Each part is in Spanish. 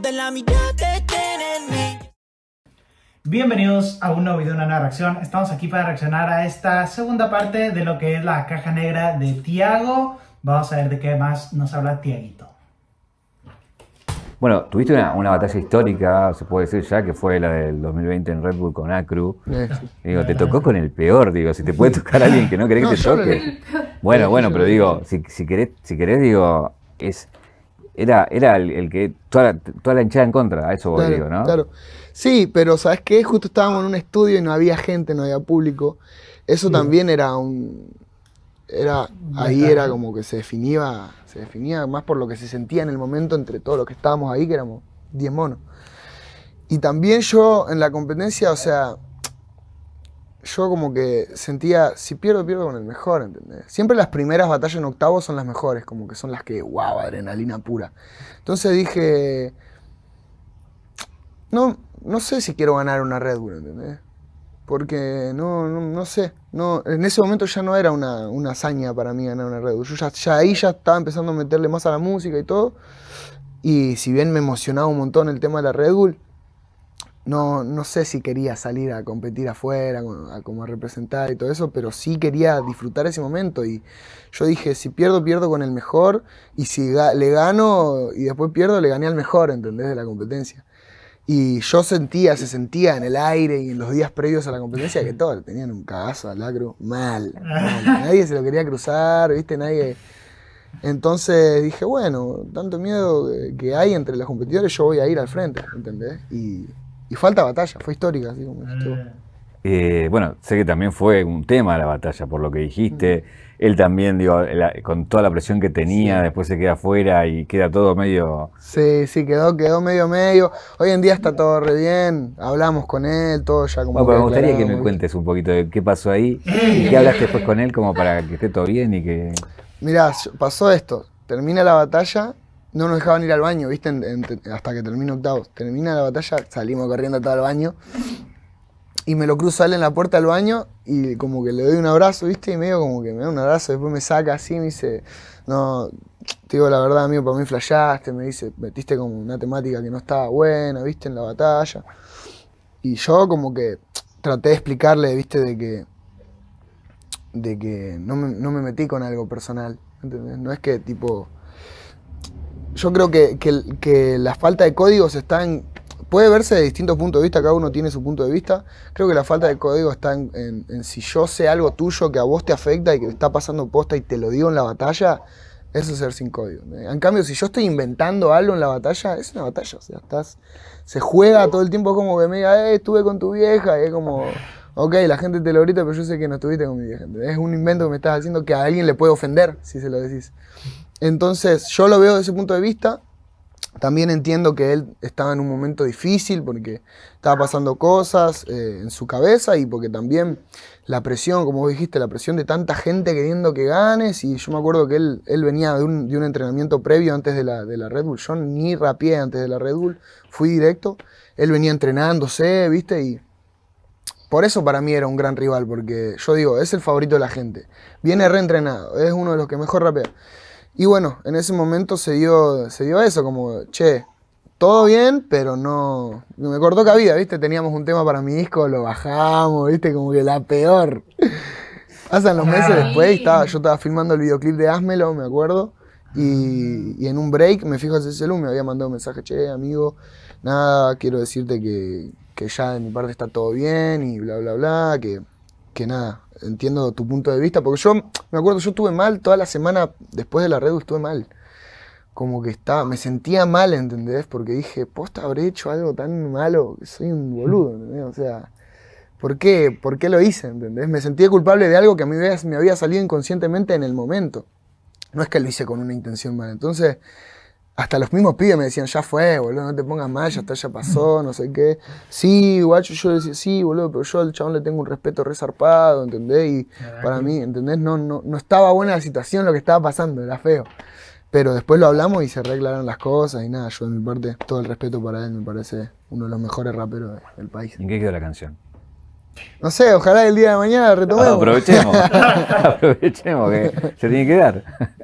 de la que Bienvenidos a un nuevo video, una nueva reacción. Estamos aquí para reaccionar a esta segunda parte de lo que es la caja negra de Tiago. Vamos a ver de qué más nos habla Tiaguito. Bueno, tuviste una, batalla histórica, se puede decir ya, que fue la del 2020 en Red Bull con Acru. Digo, te tocó con el peor, digo, si te puede tocar alguien que no quiere que te toque. Bueno, bueno, pero digo, si, si, si querés, digo, es era, era el, que toda la, toda la, hinchada en contra, eso vos digo, ¿no? Claro. Sí, pero ¿sabes qué? Justo estábamos en un estudio y no había gente, no había público. Eso mm. también era un. Era, ahí era como que se definía, se definía más por lo que se sentía en el momento entre todos los que estábamos ahí, que éramos 10 monos. Y también yo en la competencia, o sea, yo como que sentía, si pierdo, pierdo con el mejor, ¿entendés? Siempre las primeras batallas en octavos son las mejores, como que son las que, wow, adrenalina pura. Entonces dije, no, no sé si quiero ganar una Red Bull, ¿entendés? Porque no, no, sé, no, en ese momento ya no era una, hazaña para mí ganar una Red Bull. Yo ya, ya ahí ya estaba empezando a meterle más a la música y todo. Y si bien me emocionaba un montón el tema de la Red Bull, no, no sé si quería salir a competir afuera, a, como representar y todo eso, pero sí quería disfrutar ese momento. Y yo dije, si pierdo, pierdo con el mejor, y si le gano y después pierdo, le gané al mejor, ¿entendés? De la competencia. Y yo sentía, se sentía en el aire y en los días previos a la competencia que todos tenían un cagazo al lacro, mal. Nadie se lo quería cruzar, ¿viste? Nadie. Entonces dije, bueno, tanto miedo que hay entre los competidores, yo voy a ir al frente, ¿entendés? Y y falta batalla, fue histórica. Ah. Eh, bueno, sé que también fue un tema la batalla, por lo que dijiste. Mm. Él también, digo, con toda la presión que tenía, después se queda afuera y queda todo medio. Sí, sí, quedó, quedó medio medio. Hoy en día está mm. todo re bien, hablamos con él, todo ya como. me gustaría que me cuentes un poquito de qué pasó ahí y qué hablaste después con él, como para que esté todo bien y que. Mirá, pasó esto. Termina la batalla no nos dejaban ir al baño, ¿viste? hasta que termina octavo. Termina la batalla, salimos corriendo todo el baño. Y me lo cruzo en la puerta del baño y como que le doy un abrazo, ¿viste? Y medio como que me da un abrazo, después me saca así y me dice, no, te digo la verdad, amigo, para mí flashaste, me dice, metiste con una temática que no estaba buena, ¿viste? En la batalla. Y yo como que traté de explicarle, ¿viste? De que, de que no, me, no me metí con algo personal, ¿entendés? No es que tipo yo creo que, la falta de códigos está en... Puede verse de distintos puntos de vista, cada uno tiene su punto de vista. Creo que la falta de código está en, si yo sé algo tuyo que a vos te afecta y que está pasando posta y te lo digo en la batalla, eso es ser sin código. En cambio, si yo estoy inventando algo en la batalla, es una batalla. O sea, estás, se juega todo el tiempo como que me diga, eh, estuve con tu vieja. Y es como, ok, la gente te lo grita, pero yo sé que no estuviste con mi vieja. Es un invento que me estás haciendo que a alguien le puede ofender si se lo decís. Entonces, yo lo veo desde ese punto de vista. También entiendo que él estaba en un momento difícil porque estaba pasando cosas eh, en su cabeza y porque también la presión, como dijiste, la presión de tanta gente queriendo que ganes. Y yo me acuerdo que él, venía de un, entrenamiento previo antes de la, Red Bull. Yo ni rapié antes de la Red Bull, fui directo. Él venía entrenándose, ¿viste? Y por eso para mí era un gran rival, porque yo digo, es el favorito de la gente. Viene reentrenado, es uno de los que mejor rapea. Y bueno, en ese momento se dio, se dio eso, como, che, todo bien, pero no. Me cortó cabida, ¿viste? Teníamos un tema para mi disco, lo bajamos, ¿viste? Como que la peor. Pasan los meses ah. después estaba, yo estaba filmando el videoclip de Hazmelo, me acuerdo. Y, en un break me fijo ese celular me había mandado un mensaje, che, amigo, nada, quiero decirte que, que ya de mi parte está todo bien y bla, bla, bla, que que nada, entiendo tu punto de vista, porque yo me acuerdo, yo estuve mal toda la semana después de la red, estuve mal. Como que estaba, me sentía mal, ¿entendés? Porque dije, posta, habré hecho algo tan malo soy un boludo, ¿entendés? O sea, ¿por qué, ¿por qué lo hice, ¿entendés? Me sentía culpable de algo que a mí me había salido inconscientemente en el momento. No es que lo hice con una intención mala. Entonces, hasta los mismos pibes me decían, ya fue, boludo, no te pongas mal, ya está, ya pasó, no sé qué. Sí, guacho, yo decía, sí, boludo, pero yo al chabón le tengo un respeto resarpado, ¿entendés? Y para mí, ¿entendés? No, no, no estaba buena la situación lo que estaba pasando, era feo. Pero después lo hablamos y se arreglaron las cosas y nada, yo de mi parte, todo el respeto para él, me parece uno de los mejores raperos del país. ¿En qué quedó la canción? No sé, ojalá el día de mañana retomemos. aprovechemos, aprovechemos que se tiene que dar.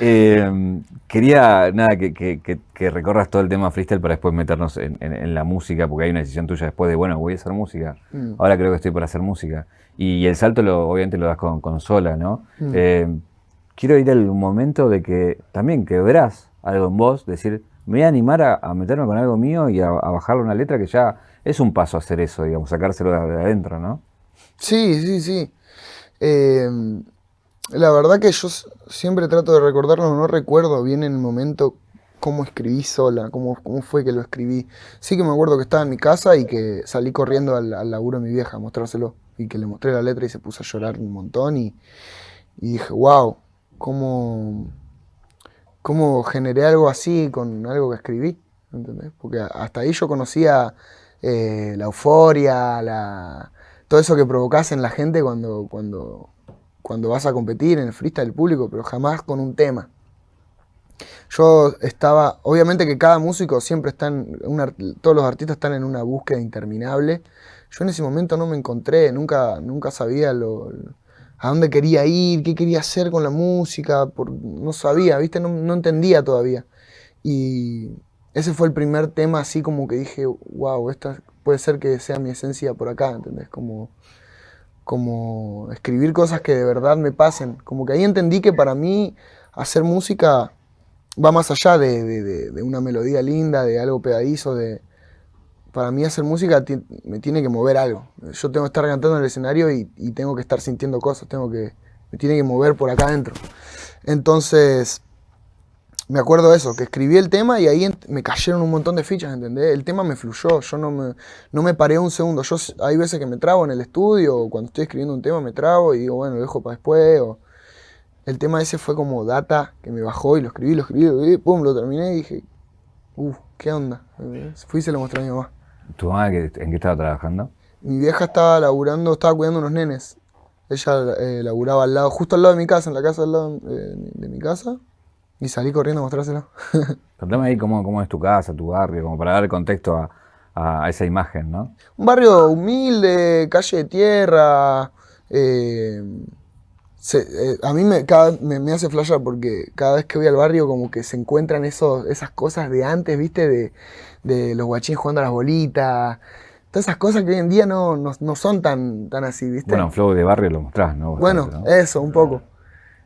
Eh, quería, nada, que, que, recorras todo el tema freestyle para después meternos en, la música, porque hay una decisión tuya después de, bueno, voy a hacer música, mm. ahora creo que estoy por hacer música. Y, el salto lo, obviamente lo das con sola, ¿no? Mm. Eh, quiero ir al momento de que también verás algo en vos, decir, me voy a animar a, meterme con algo mío y a, a bajarle una letra que ya es un paso hacer eso, digamos, sacárselo de adentro, ¿no? Sí, sí, sí. Em, la verdad que yo siempre trato de recordarlo, no recuerdo bien en el momento cómo escribí sola, cómo, fue que lo escribí. Sí que me acuerdo que estaba en mi casa y que salí corriendo al, laburo de mi vieja a mostrárselo y que le mostré la letra y se puso a llorar un montón y, dije, wow, cómo, cómo generé algo así con algo que escribí, ¿entendés? Porque hasta ahí yo conocía eh, la euforia, todo eso que provocas en la gente cuando, cuando, cuando vas a competir en el freestyle público, pero jamás con un tema. Yo estaba, obviamente que cada músico siempre está todos los artistas están en una búsqueda interminable. Yo en ese momento no me encontré, nunca, nunca sabía lo, a dónde quería ir, qué quería hacer con la música, por, no sabía, ¿viste? No, entendía todavía ese fue el primer tema así como que dije, wow, esta puede ser que sea mi esencia por acá, ¿entendés? Como, como escribir cosas que de verdad me pasen. Como que ahí entendí que para mí hacer música va más allá de, una melodía linda, de algo pegadizo, de... Para mí hacer música me tiene que mover algo. Yo tengo que estar cantando en el escenario y, tengo que estar sintiendo cosas, tengo que... Me tiene que mover por acá adentro. Entonces, me acuerdo eso, que escribí el tema y ahí me cayeron un montón de fichas, ¿entendés? El tema me fluyó, yo no me, no me paré un segundo. Yo hay veces que me trabo en el estudio, o cuando estoy escribiendo un tema me trabo y digo, bueno, lo dejo para después. O... El tema ese fue como data que me bajó y lo escribí, lo escribí, lo pum, lo terminé y dije, uff, ¿qué onda? Fui y se lo mostré a mi mamá. ¿Tu mamá en qué estaba trabajando? Mi vieja estaba laburando, estaba cuidando unos nenes. Ella eh, laburaba al lado, justo al lado de mi casa, en la casa al lado eh, de mi casa y salí corriendo a mostrárselo. Contame ahí cómo, es tu casa, tu barrio, como para dar contexto a, esa imagen, ¿no? Un barrio humilde, calle de tierra. Eh, eh, a mí me, hace flashar porque cada vez que voy al barrio como que se encuentran esos, esas cosas de antes, ¿viste? De, los guachines jugando a las bolitas. Todas esas cosas que hoy en día no, no, son tan, tan así, ¿viste? Bueno, un flow de barrio lo mostrás, ¿no? bueno, eso, un poco. Ah.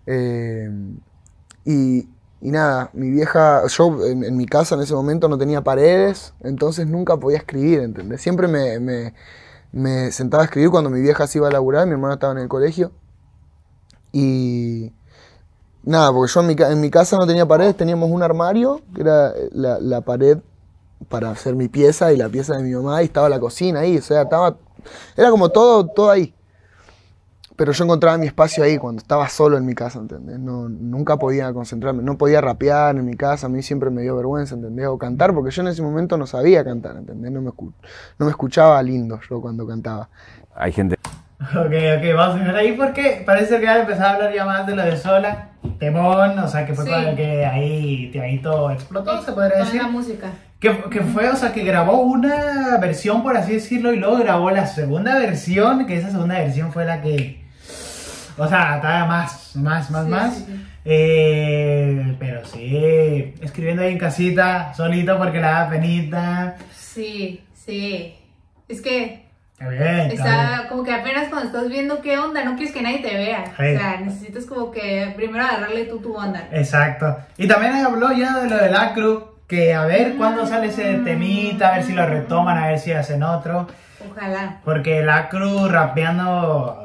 Eh, y, y nada, mi vieja, yo en, mi casa en ese momento no tenía paredes, entonces nunca podía escribir, ¿entendés? Siempre me, sentaba a escribir cuando mi vieja se iba a laburar, mi hermana estaba en el colegio. Y nada, porque yo en mi, casa no tenía paredes, teníamos un armario, que era la, pared para hacer mi pieza y la pieza de mi mamá, y estaba la cocina ahí, o sea, estaba, era como todo, todo ahí pero yo encontraba mi espacio ahí cuando estaba solo en mi casa, ¿entendés? nunca podía concentrarme, no podía rapear en mi casa, a mí siempre me dio vergüenza, ¿entendés? O cantar, porque yo en ese momento no sabía cantar, ¿entendés? No me, no me escuchaba lindo yo cuando cantaba. Hay gente... Ok, ok, vamos a terminar ahí porque parece que has empezado a hablar ya más de lo de Sola, Temón, o sea, que fue cuando que ahí, todo explotó, se podría decir. la música. Que, que, fue, o sea, que grabó una versión, por así decirlo, y luego grabó la segunda versión, que esa segunda versión fue la que o sea, todavía más, más, más, más. Eh, pero sí, escribiendo ahí en casita, solito porque la da penita. Sí, sí. Es que. Está bien. Está, como que apenas cuando estás viendo qué onda, no quieres que nadie te vea. O sea, necesitas como que primero agarrarle tú tu onda. Exacto. Y también habló ya de lo del acru que a ver cuándo sale ese mm. temita, a ver si lo retoman, a ver si hacen otro. Ojalá. Porque la cruz rapeando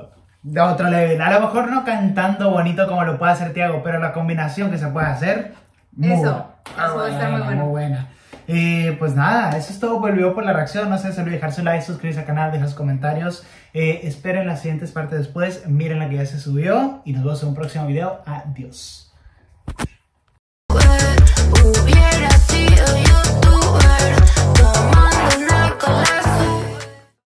de otro level. A lo mejor no cantando bonito como lo puede hacer Tiago, pero la combinación que se puede hacer. eso, buena, está muy bueno. pues nada, eso es todo por el video, por la reacción. No se olviden olvide dejar su like, suscribirse al canal, dejar sus comentarios. Eh, esperen las siguientes partes después. Miren la que ya se subió. Y nos vemos en un próximo video. Adiós.